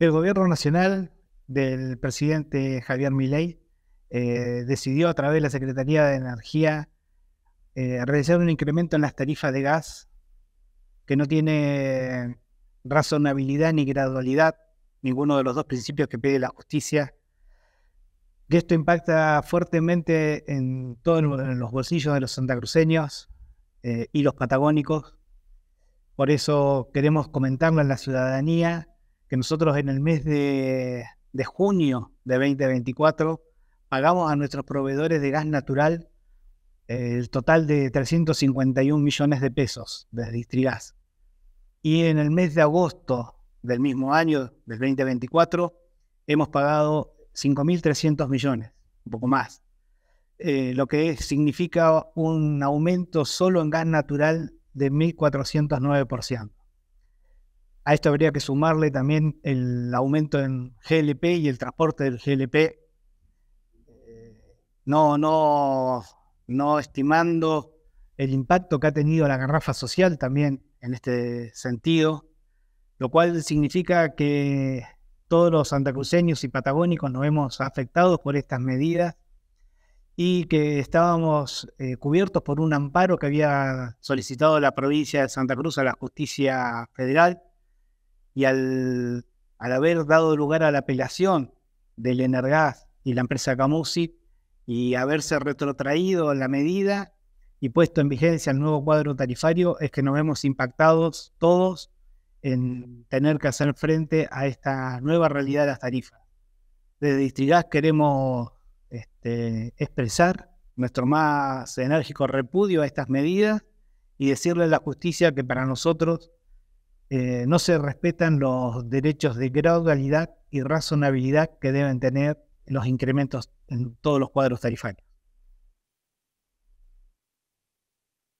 El gobierno nacional del presidente Javier Milei eh, decidió a través de la Secretaría de Energía eh, realizar un incremento en las tarifas de gas que no tiene razonabilidad ni gradualidad, ninguno de los dos principios que pide la justicia. Que esto impacta fuertemente en todos los bolsillos de los santacruceños eh, y los patagónicos. Por eso queremos comentarlo en la ciudadanía que nosotros en el mes de, junio de 2024 pagamos a nuestros proveedores de gas natural eh, el total de 351 millones de pesos de Distrigas. Y en el mes de agosto del mismo año, del 2024, hemos pagado 5.300 millones, un poco más. Eh, lo que significa un aumento solo en gas natural de 1.409%. A esto habría que sumarle también el aumento en GLP y el transporte del GLP. Eh, no, no, no estimando el impacto que ha tenido la garrafa social también en este sentido, lo cual significa que todos los santacruceños y patagónicos nos hemos afectados por estas medidas y que estábamos eh, cubiertos por un amparo que había solicitado la provincia de Santa Cruz a la justicia federal y al, haber dado lugar a la apelación del Energas y la empresa Camusi y haberse retrotraído la medida y puesto en vigencia el nuevo cuadro tarifario, es que nos vemos impactados todos en tener que hacer frente a esta nueva realidad de las tarifas. Desde Distrigas queremos este, expresar nuestro más enérgico repudio a estas medidas y decirle a la justicia que para nosotros eh, no se respetan los derechos de gradualidad y razonabilidad que deben tener los incrementos en todos los cuadros tarifarios.